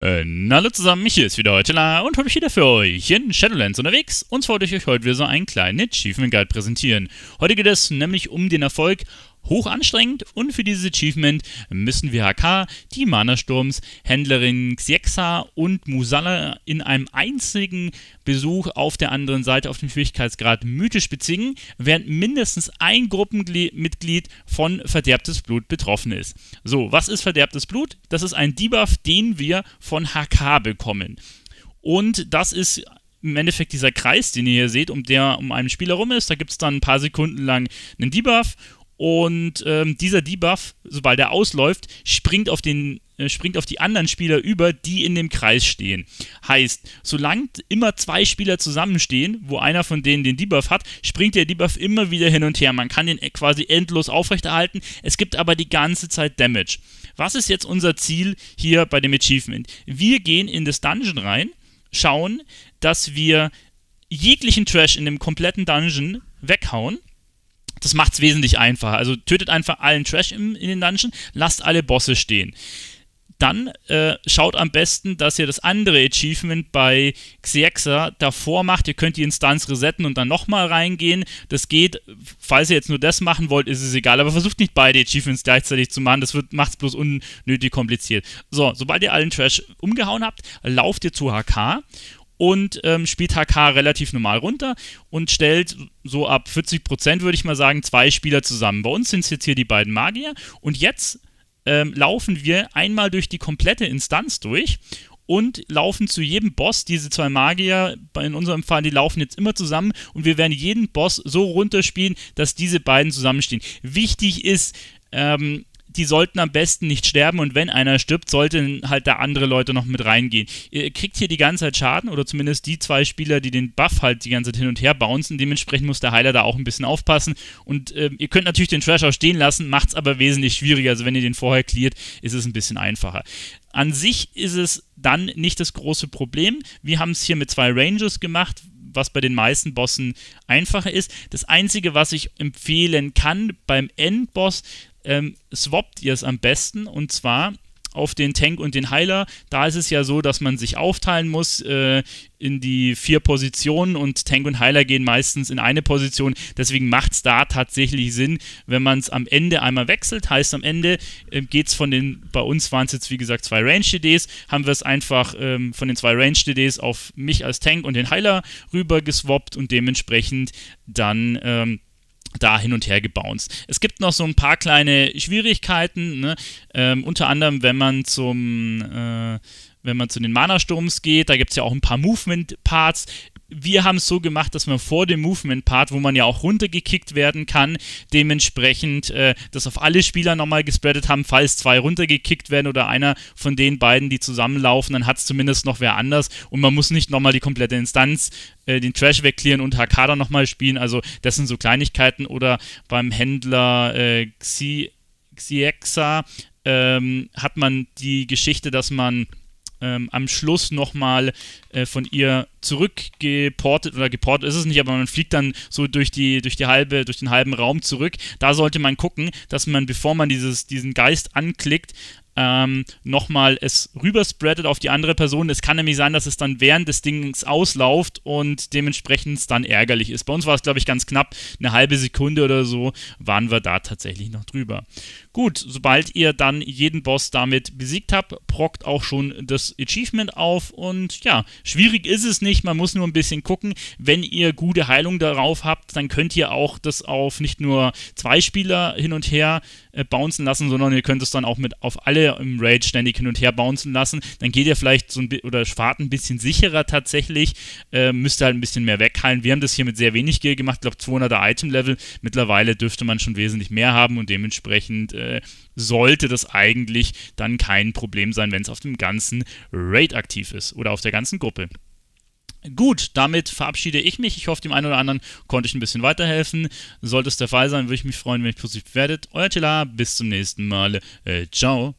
Ähm, hallo zusammen, mich hier ist wieder heute La und heute ich wieder für euch in Shadowlands unterwegs und zwar wollte ich euch heute wieder so einen kleinen Achievement Guide präsentieren. Heute geht es nämlich um den Erfolg hoch anstrengend und für dieses Achievement müssen wir HK, die Mana-Sturms, Händlerin Xiexa und Musala in einem einzigen Besuch auf der anderen Seite auf dem Schwierigkeitsgrad mythisch beziehen, während mindestens ein Gruppenmitglied von verderbtes Blut betroffen ist. So, was ist verderbtes Blut? Das ist ein Debuff, den wir von HK bekommen. Und das ist im Endeffekt dieser Kreis, den ihr hier seht, um der um einen Spieler rum ist. Da gibt es dann ein paar Sekunden lang einen Debuff und ähm, dieser Debuff, sobald er ausläuft, springt auf, den, äh, springt auf die anderen Spieler über, die in dem Kreis stehen. Heißt, solange immer zwei Spieler zusammenstehen, wo einer von denen den Debuff hat, springt der Debuff immer wieder hin und her. Man kann den äh, quasi endlos aufrechterhalten. Es gibt aber die ganze Zeit Damage. Was ist jetzt unser Ziel hier bei dem Achievement? Wir gehen in das Dungeon rein, schauen, dass wir jeglichen Trash in dem kompletten Dungeon weghauen das macht es wesentlich einfacher. Also tötet einfach allen Trash im, in den Dungeon, lasst alle Bosse stehen. Dann äh, schaut am besten, dass ihr das andere Achievement bei Xerxa davor macht. Ihr könnt die Instanz resetten und dann nochmal reingehen. Das geht, falls ihr jetzt nur das machen wollt, ist es egal. Aber versucht nicht beide Achievements gleichzeitig zu machen. Das macht es bloß unnötig kompliziert. So, sobald ihr allen Trash umgehauen habt, lauft ihr zu HK und ähm, spielt HK relativ normal runter und stellt so ab 40 würde ich mal sagen, zwei Spieler zusammen. Bei uns sind es jetzt hier die beiden Magier und jetzt ähm, laufen wir einmal durch die komplette Instanz durch und laufen zu jedem Boss, diese zwei Magier, in unserem Fall, die laufen jetzt immer zusammen und wir werden jeden Boss so runterspielen, dass diese beiden zusammenstehen. Wichtig ist, ähm, die sollten am besten nicht sterben und wenn einer stirbt, sollten halt da andere Leute noch mit reingehen. Ihr kriegt hier die ganze Zeit Schaden oder zumindest die zwei Spieler, die den Buff halt die ganze Zeit hin und her bouncen. Dementsprechend muss der Heiler da auch ein bisschen aufpassen. Und äh, ihr könnt natürlich den Trash auch stehen lassen, macht es aber wesentlich schwieriger. Also wenn ihr den vorher cleart, ist es ein bisschen einfacher. An sich ist es dann nicht das große Problem. Wir haben es hier mit zwei Rangers gemacht, was bei den meisten Bossen einfacher ist. Das Einzige, was ich empfehlen kann beim Endboss, ähm, swappt ihr es am besten und zwar auf den Tank und den Heiler. Da ist es ja so, dass man sich aufteilen muss äh, in die vier Positionen und Tank und Heiler gehen meistens in eine Position. Deswegen macht es da tatsächlich Sinn, wenn man es am Ende einmal wechselt. Heißt, am Ende äh, geht es von den, bei uns waren es jetzt wie gesagt zwei Range-DDs, haben wir es einfach ähm, von den zwei Range-DDs auf mich als Tank und den Heiler rüber geswappt und dementsprechend dann. Ähm, da hin und her gebounced. Es gibt noch so ein paar kleine Schwierigkeiten, ne? ähm, unter anderem, wenn man zum äh, wenn man zu den Mana-Sturms geht, da gibt es ja auch ein paar Movement-Parts, wir haben es so gemacht, dass man vor dem Movement-Part, wo man ja auch runtergekickt werden kann, dementsprechend äh, das auf alle Spieler nochmal gespreadet haben, falls zwei runtergekickt werden oder einer von den beiden, die zusammenlaufen, dann hat es zumindest noch wer anders und man muss nicht nochmal die komplette Instanz, äh, den Trash wegklären und Hakada nochmal spielen. Also das sind so Kleinigkeiten oder beim Händler äh, Xi Xiexa ähm, hat man die Geschichte, dass man ähm, am Schluss nochmal äh, von ihr zurückgeportet oder geportet ist es nicht, aber man fliegt dann so durch die, durch die halbe, durch den halben Raum zurück. Da sollte man gucken, dass man, bevor man dieses, diesen Geist anklickt, ähm, nochmal es rüberspreadet auf die andere Person. Es kann nämlich sein, dass es dann während des Dings auslauft und dementsprechend dann ärgerlich ist. Bei uns war es, glaube ich, ganz knapp. Eine halbe Sekunde oder so waren wir da tatsächlich noch drüber. Gut, sobald ihr dann jeden Boss damit besiegt habt, prockt auch schon das Achievement auf und ja, schwierig ist es nicht, man muss nur ein bisschen gucken. Wenn ihr gute Heilung darauf habt, dann könnt ihr auch das auf nicht nur zwei Spieler hin und her äh, bouncen lassen, sondern ihr könnt es dann auch mit auf alle im Raid ständig hin und her bouncen lassen, dann geht ihr vielleicht so ein bisschen oder fahrt ein bisschen sicherer tatsächlich, äh, müsst ihr halt ein bisschen mehr wegheilen. Wir haben das hier mit sehr wenig Geld gemacht, ich glaube 200er Item-Level. Mittlerweile dürfte man schon wesentlich mehr haben und dementsprechend äh, sollte das eigentlich dann kein Problem sein, wenn es auf dem ganzen Raid aktiv ist oder auf der ganzen Gruppe. Gut, damit verabschiede ich mich. Ich hoffe, dem einen oder anderen konnte ich ein bisschen weiterhelfen. Sollte es der Fall sein, würde ich mich freuen, wenn ihr positiv werdet. Euer Tila, bis zum nächsten Mal. Äh, ciao.